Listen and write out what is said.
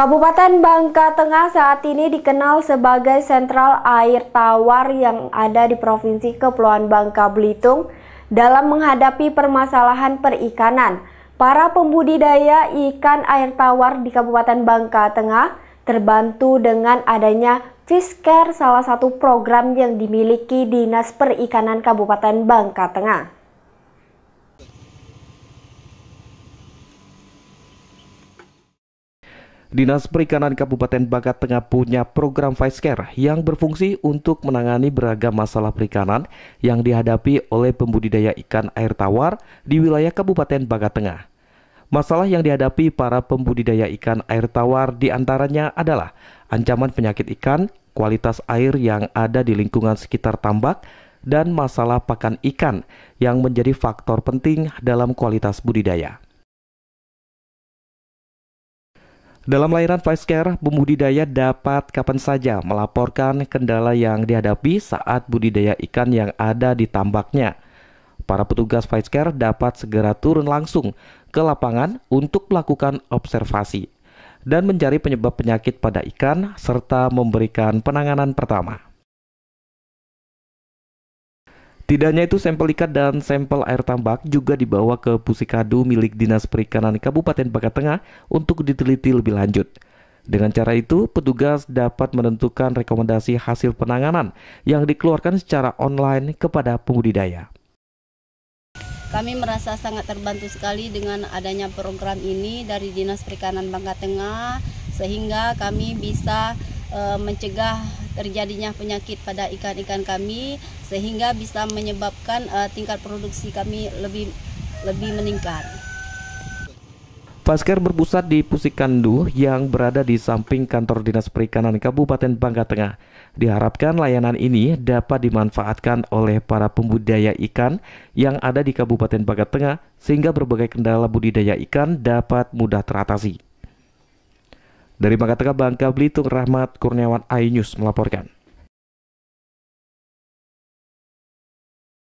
Kabupaten Bangka Tengah saat ini dikenal sebagai sentral air tawar yang ada di Provinsi Kepulauan Bangka Belitung dalam menghadapi permasalahan perikanan. Para pembudidaya ikan air tawar di Kabupaten Bangka Tengah terbantu dengan adanya Fisker salah satu program yang dimiliki Dinas Perikanan Kabupaten Bangka Tengah. Dinas Perikanan Kabupaten Bangka Tengah punya program Vice Care yang berfungsi untuk menangani beragam masalah perikanan yang dihadapi oleh pembudidaya ikan air tawar di wilayah Kabupaten Bangka Tengah. Masalah yang dihadapi para pembudidaya ikan air tawar diantaranya adalah ancaman penyakit ikan, kualitas air yang ada di lingkungan sekitar tambak, dan masalah pakan ikan yang menjadi faktor penting dalam kualitas budidaya. Dalam layanan Care, pembudidaya dapat kapan saja melaporkan kendala yang dihadapi saat budidaya ikan yang ada di tambaknya. Para petugas Care dapat segera turun langsung ke lapangan untuk melakukan observasi dan mencari penyebab penyakit pada ikan serta memberikan penanganan pertama. Tidak hanya itu, sampel ikat dan sampel air tambak juga dibawa ke Pusikadu milik Dinas Perikanan Kabupaten Baka Tengah untuk diteliti lebih lanjut. Dengan cara itu, petugas dapat menentukan rekomendasi hasil penanganan yang dikeluarkan secara online kepada pembudidaya. Kami merasa sangat terbantu sekali dengan adanya program ini dari Dinas Perikanan Bangka Tengah sehingga kami bisa e, mencegah terjadinya penyakit pada ikan-ikan kami sehingga bisa menyebabkan uh, tingkat produksi kami lebih lebih meningkat. Pasker berpusat di Pusikandu yang berada di samping kantor Dinas Perikanan Kabupaten Bangka Tengah. Diharapkan layanan ini dapat dimanfaatkan oleh para pembudidaya ikan yang ada di Kabupaten Bangka Tengah sehingga berbagai kendala budidaya ikan dapat mudah teratasi. Dari Bangka Tengah, Bangka Belitung, Rahmat Kurniawan Ainyus melaporkan.